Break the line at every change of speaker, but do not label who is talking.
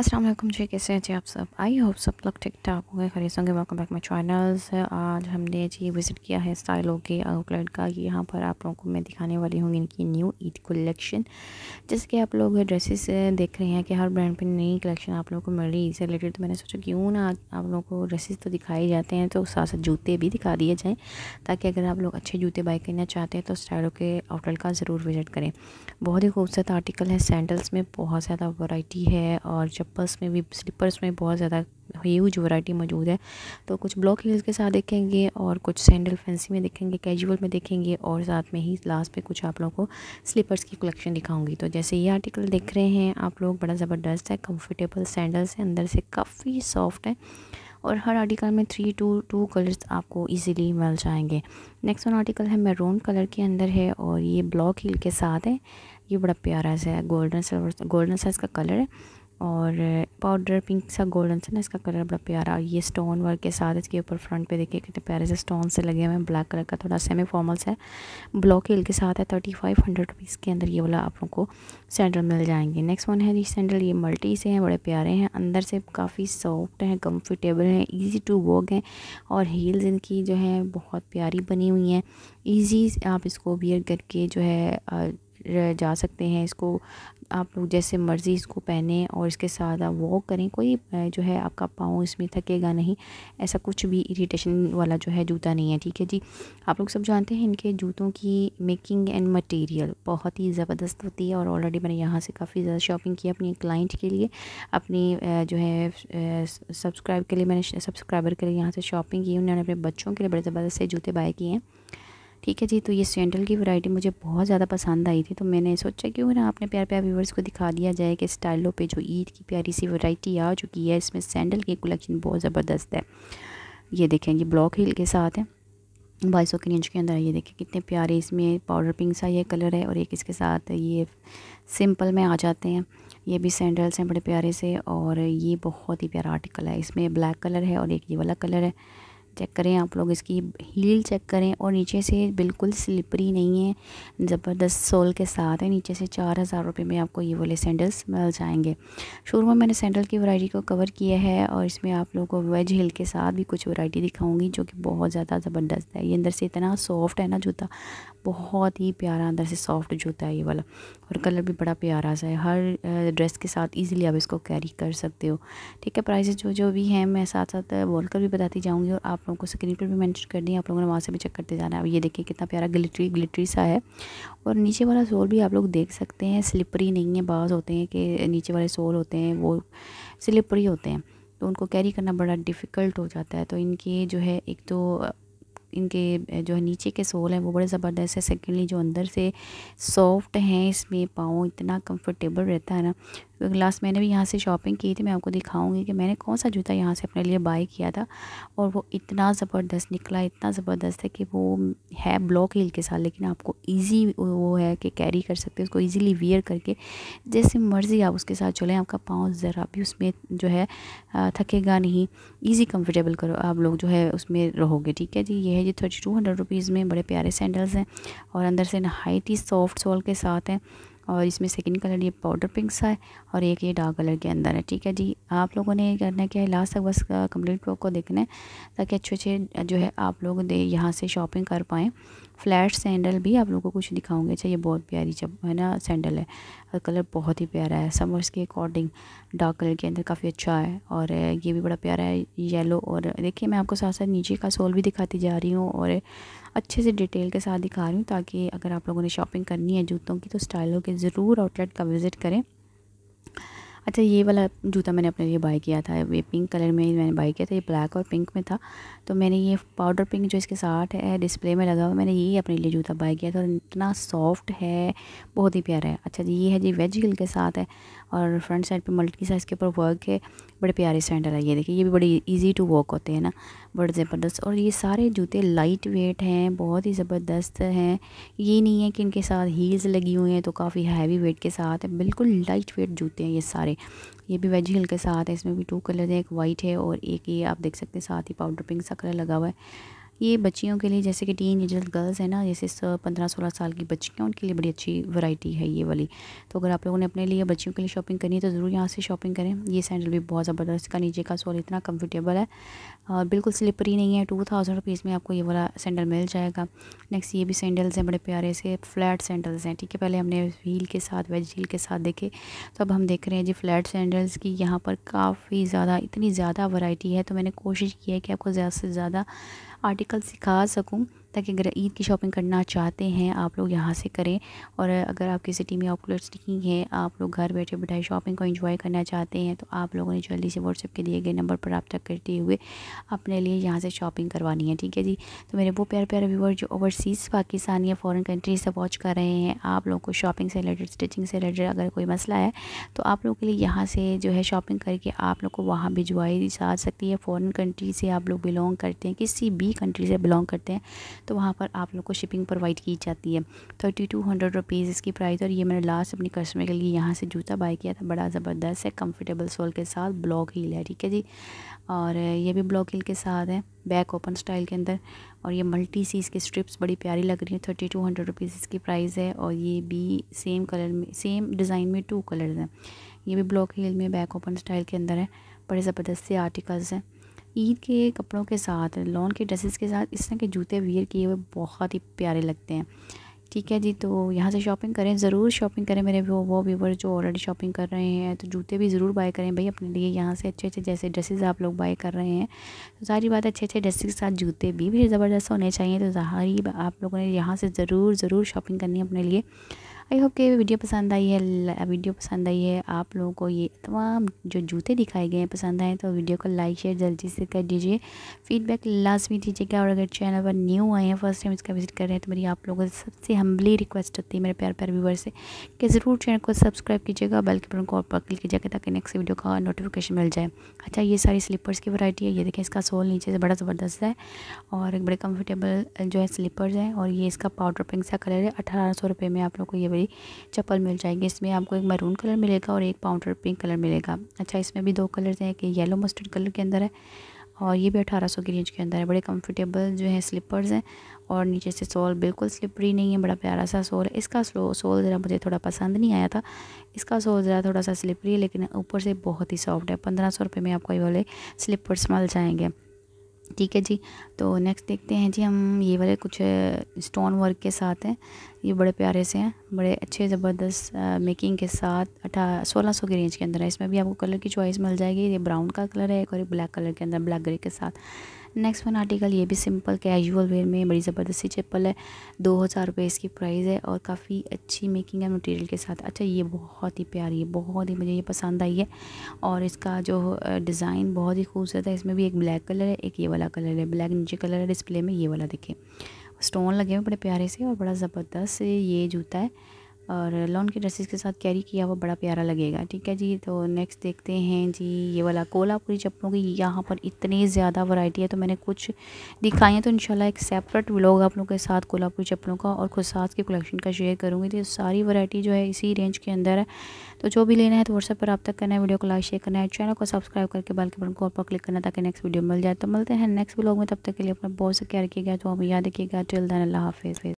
असलम जी कैसे हैं जी आप सब आई होप सब लोग ठीक ठाक होंगे खरीद होंगे वेलकम बैक माई चैनल्स आज हमने जी विज़िट किया है स्टाइलों के आउटलेट का यहाँ पर आप लोगों को मैं दिखाने वाली हूँ इनकी न्यू ईद कलेक्शन जैसे कि आप लोग ड्रेसेस देख रहे हैं कि हर ब्रांड पे नई कलेक्शन आप लोगों को मिल रही है इससे रिलेटेड तो मैंने सोचा क्यों ना आप लोगों को ड्रेसेस तो दिखाए जाते हैं तो साथ साथ जूते भी दिखा दिए जाएँ ताकि अगर आप लोग अच्छे जूते बाई करना चाहते हैं तो स्टाइलों के आउटलेट का ज़रूर विज़िट करें बहुत ही खूबसूरत आर्टिकल है सैंडल्स में बहुत ज़्यादा वराइटी है और चप्पल्स में भी स्लीपर्स में बहुत ज़्यादा ह्यूज वैरायटी मौजूद है तो कुछ ब्लॉक हील्स के साथ देखेंगे और कुछ सैंडल फैंसी में देखेंगे कैजुअल में देखेंगे और साथ में ही लास्ट में कुछ आप लोगों को स्लीपर्स की कलेक्शन दिखाऊंगी तो जैसे ये आर्टिकल देख रहे हैं आप लोग बड़ा ज़बरदस्त है कंफर्टेबल सैंडल्स है अंदर से काफ़ी सॉफ्ट है और हर आर्टिकल में थ्री टू टू कलर्स आपको इजीली मिल जाएंगे नेक्स्ट वन आर्टिकल है मैरून कलर के अंदर है और ये ब्लॉक हील के साथ है ये बड़ा प्यारा सा है गोल्डन सिल्वर गोल्डन साइज का कलर है और पाउडर पिंक सा गोल्डन सा ना इसका कलर बड़ा प्यारा ये स्टोन वर्क के साथ इसके ऊपर फ्रंट पे देखिए कितने प्यारे से स्टोन से लगे हुए हैं ब्लैक कलर का थोड़ा सेमी फॉर्मल सा है ब्लॉक हिल के साथ है थर्टी फाइव हंड्रेड रुपीज़ के अंदर ये वाला आप लोगों को सैंडल मिल जाएंगे नेक्स्ट वन है जी सैंडल ये मल्टी से हैं बड़े प्यारे हैं अंदर से काफ़ी सॉफ्ट हैं कम्फर्टेबल हैं ईजी टू वॉक हैं और हील्स इनकी जो है बहुत प्यारी बनी हुई हैं ईजी आप इसको वियर करके जो है जा सकते हैं इसको आप लोग जैसे मर्ज़ी इसको पहने और इसके साथ आप वॉक करें कोई जो है आपका पाँव इसमें थकेगा नहीं ऐसा कुछ भी इरिटेशन वाला जो है जूता नहीं है ठीक है जी आप लोग सब जानते हैं इनके जूतों की मेकिंग एंड मटेरियल बहुत ही ज़बरदस्त होती है और ऑलरेडी मैंने यहाँ से काफ़ी ज़्यादा शॉपिंग की अपने क्लाइंट के लिए अपनी जो है सब्सक्राइब के लिए मैंने सब्सक्राइबर के लिए यहाँ से शॉपिंग की उन्होंने अपने बच्चों के लिए बड़े ज़बरदस्त से जूते बाय किए हैं ठीक है जी तो ये सेंडल की वैरायटी मुझे बहुत ज़्यादा पसंद आई थी तो मैंने सोचा क्यों ना अपने प्यार प्यार व्यूवर्स को दिखा दिया जाए कि स्टाइलों पे जो ईद की प्यारी सी वैरायटी आ चुकी है इसमें सैंडल की कलेक्शन बहुत ज़बरदस्त है ये देखें कि ब्लॉक हिल के साथ है बाईस सौ के इंच के अंदर ये देखें कितने प्यारे इसमें पाउडर पिंक सा ये कलर है और एक इसके साथ ये सिंपल में आ जाते हैं ये भी सैंडल्स हैं बड़े प्यारे से और ये बहुत ही प्यारा आर्टिकल है इसमें ब्लैक कलर है और एक ये वाला कलर है चेक करें आप लोग इसकी हील चेक करें और नीचे से बिल्कुल स्लिपरी नहीं है ज़बरदस्त सोल के साथ है नीचे से चार हज़ार रुपये में आपको ये वाले सैंडल्स मिल जाएंगे शुरू में मैंने सैंडल की वैरायटी को कवर किया है और इसमें आप लोगों को वेज हिल के साथ भी कुछ वैरायटी दिखाऊंगी जो कि बहुत ज़्यादा ज़बरदस्त है ये अंदर से इतना सॉफ्ट है ना जूता बहुत ही प्यारा अंदर से सॉफ्ट जूता है ये वाला और कलर भी बड़ा प्यारा सा है हर ड्रेस के साथ ईजिली आप इसको कैरी कर सकते हो ठीक है प्राइस जो जो भी हैं मैं साथ साथ बोलकर भी बताती जाऊँगी और आप आप लोगों को स्क्रीन पर भी मैंशन कर दी आप लोगों ने वहाँ से भी चेक करते जाना है अब ये देखिए कितना प्यारा ग्लिटरी ग्लिटरी सा है और नीचे वाला सोल भी आप लोग देख सकते हैं स्लिपरी नहीं है बाज़ होते हैं कि नीचे वाले सोल होते हैं वो स्लिपरी होते हैं तो उनको कैरी करना बड़ा डिफ़िकल्ट हो जाता है तो इनके जो है एक तो इनके जो है नीचे के सोल हैं वो बड़े ज़बरदस्त है सेकेंडली जो अंदर से सॉफ्ट हैं इसमें पाँव इतना कंफर्टेबल रहता है ना लास्ट मैंने भी यहाँ से शॉपिंग की थी मैं आपको दिखाऊंगी कि मैंने कौन सा जूता यहाँ से अपने लिए बाई किया था और वो इतना ज़बरदस्त निकला इतना ज़बरदस्त है कि वो है ब्लॉक हील के साथ लेकिन आपको ईजी वो है कि कैरी कर सकते हो उसको ईजीली वियर करके जैसे मर्ज़ी आप उसके साथ चलें आपका पाँव ज़रा भी उसमें जो है थकेगा नहीं ईजी कम्फर्टेबल करो आप लोग जो है उसमें रहोगे ठीक है जी ये है जी थर्टी टू हंड्रेड रुपीज़ में बड़े प्यारे सैंडल्स हैं और अंदर से नहाइट ही सॉफ्ट सॉल के साथ हैं और इसमें सेकंड कलर ये पाउडर पिंक सा है और एक ये डार्क कलर के अंदर है ठीक है जी आप लोगों ने करना क्या है लास्ट तक बस कंप्लीट ब्लॉग को देखना है ताकि अच्छे अच्छे जो है आप लोग दे यहाँ से शॉपिंग कर पाएँ फ्लैट सैंडल भी आप लोगों को कुछ दिखाऊंगे अच्छा ये बहुत प्यारी जब है ना सैंडल है और कलर बहुत ही प्यारा है समर्स के अकॉर्डिंग डार्क कलर के अंदर काफ़ी अच्छा है और ये भी बड़ा प्यारा है येलो और देखिए मैं आपको साथ साथ नीचे का सोल भी दिखाती जा रही हूँ और अच्छे से डिटेल के साथ दिखा रही हूँ ताकि अगर आप लोगों ने शॉपिंग करनी है जूतों की तो स्टाइलों के ज़रूर आउटलेट का विज़िट करें अच्छा ये वाला जूता मैंने अपने लिए बाय किया था ये पिंक कलर में मैंने बाय किया था ये ब्लैक और पिंक में था तो मैंने ये पाउडर पिंक जो इसके साथ है डिस्प्ले में लगा हुआ मैंने ये अपने लिए जूता बाय किया था और इतना सॉफ्ट है बहुत ही प्यारा है अच्छा जी ये है जी वेज हिल के साथ है और फ्रंट साइड पे मल्टी साइज़ के ऊपर वर्क है बड़े प्यारे सैंडल है ये देखिए ये भी बड़े इजी टू वर्क होते हैं ना बड़े ज़बरदस्त और ये सारे जूते लाइट वेट हैं बहुत ही ज़बरदस्त हैं ये नहीं है कि इनके साथ हील्स लगी हुई हैं तो काफ़ी हैवी वेट के साथ है बिल्कुल लाइट वेट जूते हैं ये सारे ये भी वेज हिल के साथ है इसमें भी टू कलर हैं एक वाइट है और एक ये आप देख सकते हैं साथ ही पाउडर पिंक सा कलर लगा हुआ है ये बच्चियों के लिए जैसे कि टीन एजल गर्ल्स है ना जैसे पंद्रह सोलह साल की बच्चियाँ उनके लिए बड़ी अच्छी वैरायटी है ये वाली तो अगर आप लोगों ने अपने लिए बच्चियों के लिए शॉपिंग करनी है तो ज़रूर यहाँ से शॉपिंग करें ये सैंडल भी बहुत ज़बरदस्त का नीचे का सोल इतना कम्फर्टेबल है और बिल्कुल स्लिपरी नहीं है टू थाउजेंड रुपीज़ में आपको ये वाला सैंडल मिल जाएगा नेक्स्ट ये भी सैंडल्स हैं बड़े प्यारे से फ्लैट सैंडल्स हैं ठीक है पहले हमने व्हील के साथ वेज हील के साथ देखे तो अब हम देख रहे हैं जी फ्लैट सैंडल्स की यहाँ पर काफ़ी ज़्यादा इतनी ज़्यादा वैरायटी है तो मैंने कोशिश की है कि आपको ज़्यादा से ज़्यादा आर्टिकल सिखा सकूँ ताकि अगर ईद की शॉपिंग करना चाहते हैं आप लोग यहाँ से करें और अगर आपकी सिटी में आउटलेट्स नहीं है आप लोग घर बैठे बैठाए शॉपिंग को इन्जॉय करना चाहते हैं तो आप लोगों ने जल्दी से व्हाट्सएप के दिए गए नंबर पर रबा करते हुए अपने लिए यहाँ से शॉपिंग करवानी है ठीक है जी तो मेरे वो प्यार प्यारे व्यूवर जो ओवरसीज़ पाकिस्तान या फ़ॉरन कंट्रीज से वॉच कर रहे हैं आप लोगों को शॉपिंग से रिलेटेड स्टिचिंग से रिलेटेड अगर कोई मसला है तो आप लोगों के लिए यहाँ से जो है शॉपिंग करके आप लोग को वहाँ भिजवाई जा सकती है फ़ॉरन कंट्री से आप लोग बिलोंग करते हैं किसी भी कंट्री से बिलोंग करते हैं तो वहाँ पर आप लोग को शिपिंग प्रोवाइड की जाती है थर्टी टू हंड्रेड रुपीज़ इसकी प्राइस और ये मैंने लास्ट अपनी कस्टमर के लिए यहाँ से जूता बाई किया था बड़ा ज़बरदस्त है कम्फर्टेबल सोल के साथ ब्लॉक हील है ठीक है जी और ये भी ब्लॉक हील के साथ है बैक ओपन स्टाइल के अंदर और ये मल्टी सी इसकी स्ट्रिप्स बड़ी प्यारी लग रही है थर्टी टू हंड्रेड रुपीज़ इसकी प्राइस है और ये भी सेम कलर में सेम डिज़ाइन में टू कलर्स हैं ये भी ब्लॉक हील में बैक ओपन स्टाइल के अंदर है बड़े ज़बरदस्त से आर्टिकल्स हैं ईद के कपड़ों के साथ लॉन के ड्रेसेस के साथ इस तरह के जूते वियर किए हुए बहुत ही प्यारे लगते हैं ठीक है जी तो यहाँ से शॉपिंग करें ज़रूर शॉपिंग करें मेरे वो वो व्यूवर जो ऑलरेडी शॉपिंग कर रहे हैं तो जूते भी ज़रूर बाय करें भाई अपने लिए यहाँ से अच्छे अच्छे जैसे ड्रेसेस आप लोग बाय कर रहे हैं तो सारी बात अच्छे अच्छे ड्रेसेस के साथ जूते भी फिर ज़बरदस्त होने चाहिए तो ज़ाहरी आप लोगों ने यहाँ से ज़रूर ज़रूर शॉपिंग करनी है अपने लिए आई होप कि वीडियो पसंद आई है वीडियो पसंद आई है आप लोगों को ये तमाम जो जूते दिखाए गए हैं पसंद आए तो वीडियो को लाइक शेयर जल्दी से कर दीजिए फीडबैक लाजमी दीजिएगा और अगर चैनल पर न्यू आए हैं फर्स्ट टाइम इसका विजिट कर रहे हैं तो मेरी आप लोगों से सबसे हम्बली रिक्वेस्ट होती है मेरे प्यार प्यार व्यूवर से कि ज़रूर चैनल को सब्सक्राइब कीजिएगा बेल के बटन को पर क्लिक कीजिएगा ताकि नेक्स्ट वीडियो का नोटिफिकेशन मिल जाए अच्छा ये सारी स्लीपर्स की वैरायटी है ये देखें इसका सोल नीचे से बड़ा ज़बरदस्त है और बड़े कम्फर्टेबल जो है स्लीपर्स हैं और ये इसका पाउडर पिंक सा कलर है अठारह सौ रुपये में आप लोग को ये वाली चप्पल मिल जाएगी इसमें आपको एक मरून कलर मिलेगा और एक पाउडर पिंक कलर मिलेगा अच्छा इसमें भी दो कलर्स हैं एक येलो मस्टर्ड कलर के अंदर है और ये भी अठारह सौ की रेंज के अंदर है बड़े कंफर्टेबल जो है स्लीपर्स हैं और नीचे से सोल बिल्कुल स्लिपरी नहीं है बड़ा प्यारा सा सोल है इसका सोल ज़रा मुझे थोड़ा पसंद नहीं आया था इसका सोल ज़रा थोड़ा सा स्लिपरी है लेकिन ऊपर से बहुत ही सॉफ्ट है पंद्रह सौ रुपये में आपको ये वाले स्लीपर्स मिल जाएंगे ठीक है जी तो नेक्स्ट देखते हैं जी हम ये वाले कुछ स्टोन वर्क के साथ हैं ये बड़े प्यारे से हैं बड़े अच्छे ज़बरदस्त मेकिंग के साथ अठारह सोलह सौ के रेंज के अंदर है इसमें भी आपको कलर की चॉइस मिल जाएगी ये ब्राउन का कलर है एक और ब्लैक कलर के अंदर ब्लैक ग्रे के साथ नेक्स्ट वन आर्टिकल ये भी सिंपल कैजुअल वेयर में बड़ी ज़बरदस्ती चप्पल है दो हज़ार रुपये इसकी प्राइस है और काफ़ी अच्छी मेकिंग है मटेरियल के साथ अच्छा ये बहुत ही प्यारी है बहुत ही मुझे ये पसंद आई है और इसका जो डिज़ाइन बहुत ही खूबसूरत है इसमें भी एक ब्लैक कलर है एक ये वाला कलर है ब्लैक नीचे कलर है डिस्प्ले में ये वाला देखें स्टोन लगे हुए बड़े प्यारे से और बड़ा ज़बरदस्त ये जूता है और लॉन के ड्रेसेस के साथ कैरी किया हुआ बड़ा प्यारा लगेगा ठीक है जी तो नेक्स्ट देखते हैं जी ये वाला कोलापुरी चप्पलों की यहाँ पर इतनी ज़्यादा वैरायटी है तो मैंने कुछ दिखाई है तो इंशाल्लाह एक सेपरेट व्लॉग आप लोगों के साथ कोलापुरी चप्पलों का और खुसास के कलेक्शन का शेयर करूँगी तो सारी वरायटी जो है इसी रेंज के अंदर है तो जो भी लेना है तो व्हाट्सएप पर आप तक करना है वीडियो को लाइक शेयर करना है चैनल को सब्सक्राइब करके बाल के बटन को ऊपर क्लिक करना ताकि नेक्स्ट वीडियो मिल जाए तो मिलते हैं नेक्स्ट व्लॉग में तब तक के लिए अपना बहुत से कैर किया गया तो हमें याद रखिएगा टिल दैन अल्लाह हाफिज़